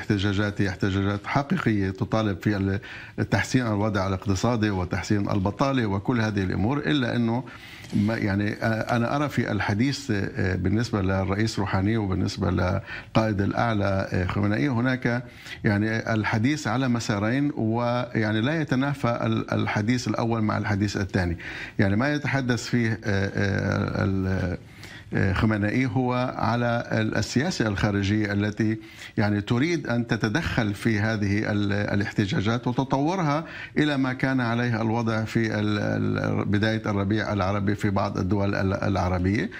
احتجاجات هي احتجاجات حقيقيه تطالب في تحسين الوضع الاقتصادي وتحسين البطاله وكل هذه الامور الا انه يعني آه، انا ارى في الحديث آه، بالنسبه للرئيس روحاني وبالنسبه للقائد الاعلى آه، خمينائي هناك يعني الحديث على مسارين ويعني لا يتنافى الحديث الاول مع الحديث الثاني يعني ما يتحدث فيه خمينائي هو على السياسة الخارجية التي يعني تريد أن تتدخل في هذه الاحتجاجات وتطورها إلى ما كان عليه الوضع في بداية الربيع العربي في بعض الدول العربية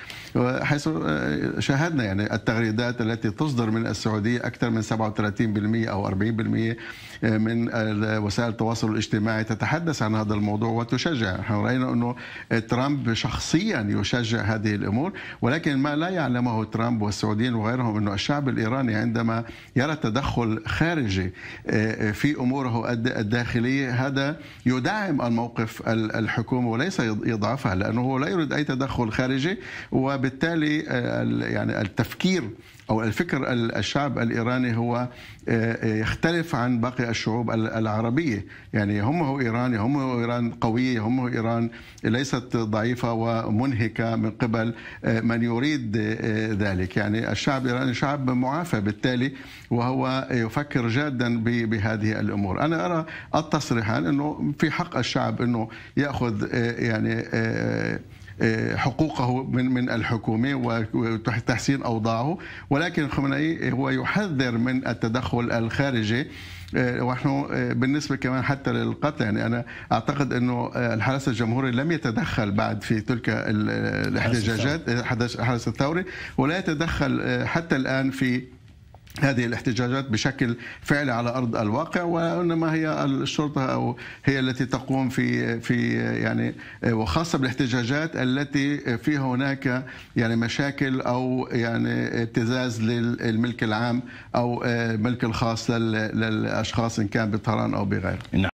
حيث آه، شاهدنا يعني التغريدات التي تصدر من السعودية أكثر من 37% أو 40% آه، من وسائل التواصل الاجتماعي تتحدث عن هذا الموضوع وتشجع نحن رأينا أنه ترامب شخصيا يشجع هذه الأمور ولكن ما لا يعلمه ترامب والسعوديين وغيرهم أن الشعب الإيراني عندما يرى تدخل خارجي آه، آه، في أموره الداخلية هذا يدعم الموقف الحكومة وليس يضعفها لأنه لا يريد أي تدخل خارجي وبالتالي آه، يعني التفكير أو الفكر الشعب الإيراني هو آه، آه، يختلف عن باقي الشعوب العربية يعني هم هو إيران هم هو إيران قوية هم هو إيران ليست ضعيفة ومنهكة من قبل آه، من يريد ذلك يعني الشعب الإيراني شعب معافى بالتالي وهو يفكر جادا بهذه الأمور أنا أرى التصريحان أنه في حق الشعب أنه يأخذ يعني حقوقه من من الحكومه وتحسين اوضاعه ولكن خميني هو يحذر من التدخل الخارجي آه، ونحن آه، بالنسبه كمان حتى للقتل يعني انا اعتقد انه آه، الحرس الجمهوري لم يتدخل بعد في تلك الاحتجاجات الحرس الثوري ولا يتدخل حتى الان في هذه الاحتجاجات بشكل فعلي على ارض الواقع وانما هي الشرطه او هي التي تقوم في في يعني وخاصه بالاحتجاجات التي فيها هناك يعني مشاكل او يعني ابتزاز للملك العام او الملك الخاص للاشخاص ان كان بطهران او بغيره نعم.